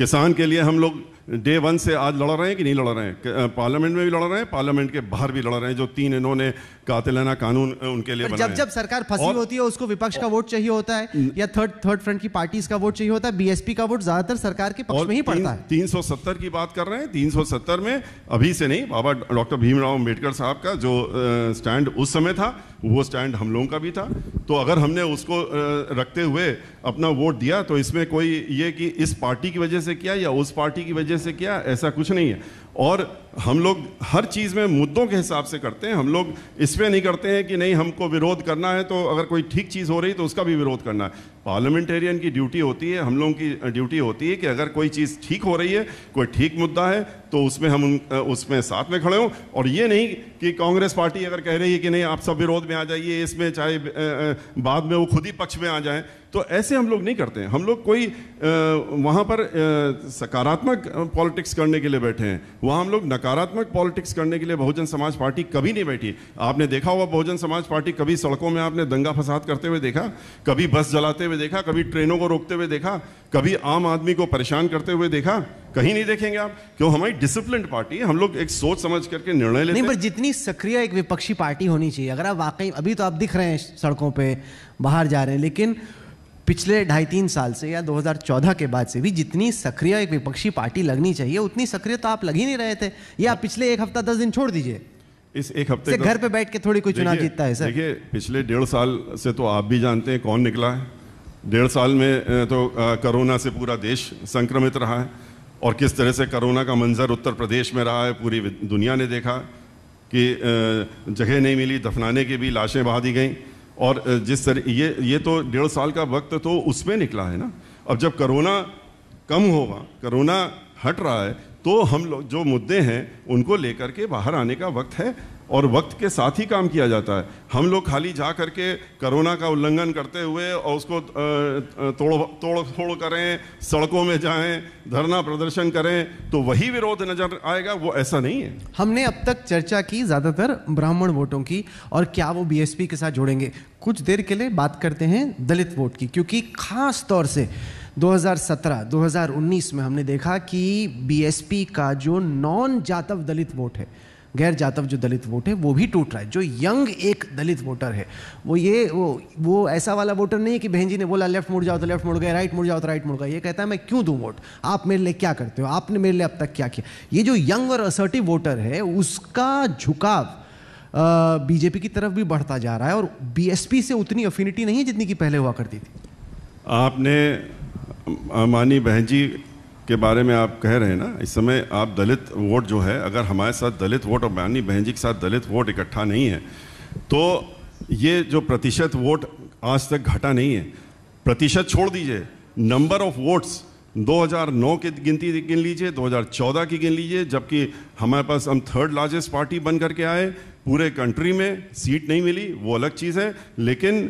किसान के लिए हम लोग डे वन से आज लड़ रहे हैं कि नहीं लड़ रहे हैं पार्लियामेंट में भी लड़ रहे हैं पार्लियामेंट के बाहर भी लड़ रहे हैं जो तीन इन्होंने कातिलाना कानून उनके लिए जब जब सरकार फंसी होती है उसको विपक्ष का वोट चाहिए होता है या थर्ड थर्ड फ्रंट की पार्टीज का वोट चाहिए होता है बीएसपी का वोट ज्यादातर सरकार के पक्ष में ही पड़ता है 370 की बात कर रहे हैं 370 में अभी से नहीं बाबा डॉक्टर भीमराव अम्बेडकर साहब का जो स्टैंड उस समय था वो स्टैंड हम लोगों का भी था तो अगर हमने उसको रखते हुए अपना वोट दिया तो इसमें कोई ये कि इस पार्टी की वजह से किया या उस पार्टी की वजह से किया ऐसा कुछ नहीं है और हम लोग हर चीज़ में मुद्दों के हिसाब से करते हैं हम लोग इसमें नहीं करते हैं कि नहीं हमको विरोध करना है तो अगर कोई ठीक चीज़ हो रही तो उसका भी विरोध करना है पार्लियामेंटेरियन की ड्यूटी होती है हम लोगों की ड्यूटी होती है कि अगर कोई चीज़ ठीक हो रही है कोई ठीक मुद्दा है तो उसमें हम उन उसमें साथ में खड़े हों और ये नहीं कि कांग्रेस पार्टी अगर कह रही है कि नहीं आप सब विरोध में आ जाइए इसमें चाहे बाद में वो खुद ही पक्ष में आ जाएं तो ऐसे हम लोग नहीं करते हैं हम लोग कोई वहाँ पर सकारात्मक पॉलिटिक्स करने के लिए बैठे हैं वहाँ हम लोग नकारात्मक पॉलिटिक्स करने के लिए बहुजन समाज पार्टी कभी नहीं बैठी आपने देखा होगा बहुजन समाज पार्टी कभी सड़कों में आपने दंगा फसाद करते हुए देखा कभी बस जलाते हुए देखा कभी ट्रेनों को रोकते हुए देखा कभी आम आदमी को परेशान करते हुए देखा कहीं नहीं देखेंगे आप क्यों हमारी डिसिप्लिन पार्टी है हम लोग एक सोच समझ करके निर्णय लेते नहीं पर जितनी सक्रिय एक विपक्षी पार्टी होनी चाहिए अगर आप वाकई अभी तो आप दिख रहे हैं सड़कों पर बाहर जा रहे हैं लेकिन पिछले ढाई तीन साल से या 2014 के बाद से भी जितनी सक्रिय एक विपक्षी पार्टी लगनी चाहिए उतनी सक्रिय तो आप लग ही नहीं रहे थे या आप हाँ। पिछले एक हफ्ता दस दिन छोड़ दीजिए इस एक हफ्ते घर पे बैठ के थोड़ी कोई चुनाव जीतता है सर देखिए पिछले डेढ़ साल से तो आप भी जानते हैं कौन निकला है डेढ़ साल में तो कोरोना से पूरा देश संक्रमित रहा है और किस तरह से कोरोना का मंजर उत्तर प्रदेश में रहा है पूरी दुनिया ने देखा कि जगह नहीं मिली दफनाने की भी लाशें बहा दी गईं और जिस तरह ये ये तो डेढ़ साल का वक्त तो उसमें निकला है ना अब जब करोना कम होगा करोना हट रहा है तो हम लोग जो मुद्दे हैं उनको लेकर के बाहर आने का वक्त है और वक्त के साथ ही काम किया जाता है हम लोग खाली जा करके कोरोना का उल्लंघन करते हुए और उसको तोड़ तोड़ फोड़ करें सड़कों में जाएं धरना प्रदर्शन करें तो वही विरोध नज़र आएगा वो ऐसा नहीं है हमने अब तक चर्चा की ज़्यादातर ब्राह्मण वोटों की और क्या वो बीएसपी के साथ जुड़ेंगे कुछ देर के लिए बात करते हैं दलित वोट की क्योंकि खास तौर से 2017, 2019 में हमने देखा कि बीएसपी का जो नॉन जातव दलित वोट है गैर जातव जो दलित वोट है वो भी टूट रहा है जो यंग एक दलित वोटर है वो ये वो वो ऐसा वाला वोटर नहीं है कि बहन जी ने बोला लेफ्ट मुड़ जाओ तो लेफ्ट मुड़ गए राइट मुड़ जाओ तो राइट मुड़ गए ये कहता है मैं क्यों दूँ वोट आप मेरे लिए क्या करते हो आपने मेरे लिए अब तक क्या किया ये जो यंग और असर्टिव वोटर है उसका झुकाव बीजेपी की तरफ भी बढ़ता जा रहा है और बीएसपी से उतनी अफिनिटी नहीं है जितनी कि पहले हुआ करती थी आपने मानी बहन जी के बारे में आप कह रहे हैं ना इस समय आप दलित वोट जो है अगर हमारे साथ दलित वोट और बयानी बहन जी के साथ दलित वोट इकट्ठा नहीं है तो ये जो प्रतिशत वोट आज तक घटा नहीं है प्रतिशत छोड़ दीजिए नंबर ऑफ वोट्स 2009 की गिनती गिन लीजिए 2014 की गिन लीजिए जबकि हमारे पास हम थर्ड लार्जेस्ट पार्टी बन करके आए पूरे कंट्री में सीट नहीं मिली वो अलग चीज़ है लेकिन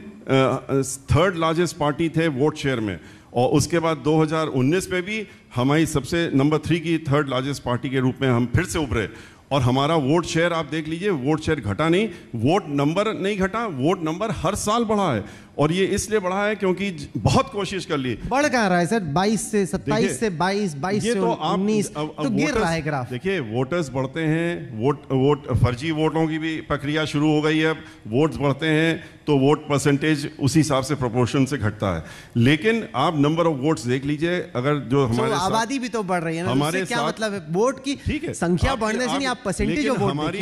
थर्ड लार्जेस्ट पार्टी थे वोट शेयर में और उसके बाद 2019 में भी हमारी सबसे नंबर थ्री की थर्ड लार्जेस्ट पार्टी के रूप में हम फिर से उभरे और हमारा वोट शेयर आप देख लीजिए वोट शेयर घटा नहीं वोट नंबर नहीं घटा वोट नंबर हर साल बढ़ा है और ये इसलिए बढ़ा है क्योंकि बहुत कोशिश कर ली बढ़ कहा रहा है सर 22 से 27 से 22 22 से तो आप, उन्नीस तो गिर रहा है ग्राफ देखिए वोटर्स बढ़ते हैं वोट वोट फर्जी वोटों की भी प्रक्रिया शुरू हो गई है अब वोट्स बढ़ते हैं तो वोट परसेंटेज उसी हिसाब से प्रोपोर्शन से घटता है लेकिन आप नंबर ऑफ वोट्स देख लीजिए अगर जो हमारे आबादी भी तो बढ़ रही है तो हमारे क्या मतलब वोट की संख्या बढ़ने से नहीं आप परसेंटेज हमारी